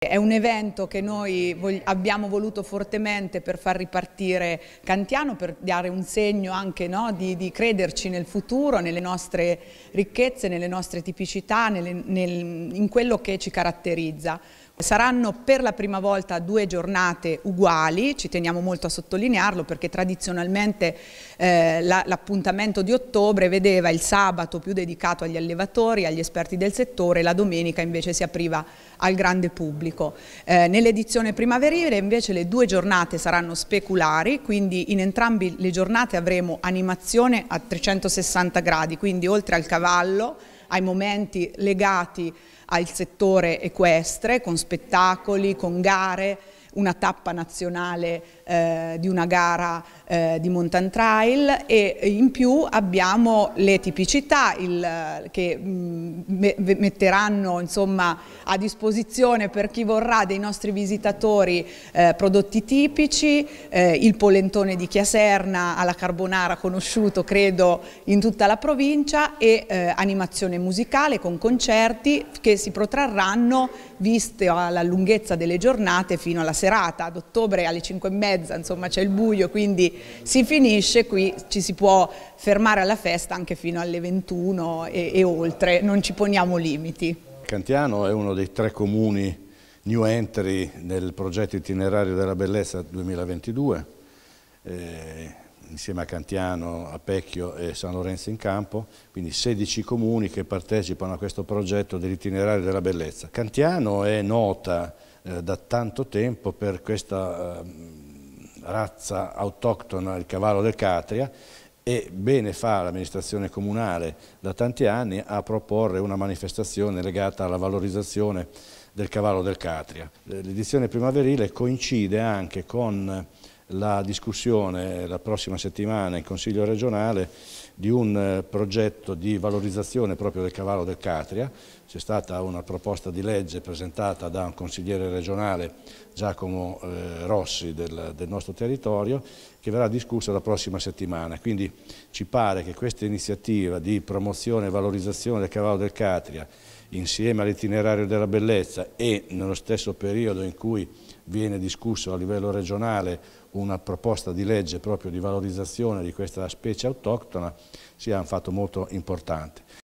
È un evento che noi abbiamo voluto fortemente per far ripartire Cantiano, per dare un segno anche no, di, di, crederci nel futuro, nelle nostre ricchezze, nelle nostre tipicità, nelle, nel, in quello che ci caratterizza. Saranno per la prima volta due giornate uguali, ci teniamo molto a sottolinearlo perché tradizionalmente eh, l'appuntamento la, di ottobre vedeva il sabato più dedicato agli allevatori, agli esperti del settore, la domenica invece si apriva al grande pubblico pubblico. Eh, Nell'edizione primaverile invece le due giornate saranno speculari, quindi in entrambe le giornate avremo animazione a 360 gradi, quindi oltre al cavallo, ai momenti legati al settore equestre, con spettacoli, con gare, una tappa nazionale eh, di una gara eh, di mountain trail e in più abbiamo le tipicità il, che mh, mm, metteranno insomma, a disposizione per chi vorrà dei nostri visitatori eh, prodotti tipici, eh, il polentone di Chiaserna alla carbonara conosciuto credo in tutta la provincia e eh, animazione musicale con concerti che si protrarranno viste la lunghezza delle giornate fino alla serata, ad ottobre alle 5 e mezza insomma c'è il buio quindi si finisce qui, ci si può fermare alla festa anche fino alle 21 e, e oltre, non ci poniamo limiti. Cantiano è uno dei tre comuni new entry nel progetto itinerario della bellezza 2022, eh, insieme a Cantiano, a Pecchio e San Lorenzo in Campo, quindi 16 comuni che partecipano a questo progetto dell'itinerario della bellezza. Cantiano è nota eh, da tanto tempo per questa... Eh, razza autoctona, il cavallo del Catria, e bene fa l'amministrazione comunale da tanti anni a proporre una manifestazione legata alla valorizzazione del cavallo del Catria. L'edizione primaverile coincide anche con la discussione la prossima settimana in Consiglio regionale di un eh, progetto di valorizzazione proprio del cavallo del Catria. C'è stata una proposta di legge presentata da un consigliere regionale Giacomo eh, Rossi del, del, nostro territorio che verrà discussa la prossima settimana. Quindi ci pare che questa iniziativa di promozione e valorizzazione del cavallo del Catria insieme all'itinerario della bellezza e nello stesso periodo in cui viene discusso a livello regionale una proposta di legge proprio di valorizzazione di questa specie autoctona, sia un fatto molto importante.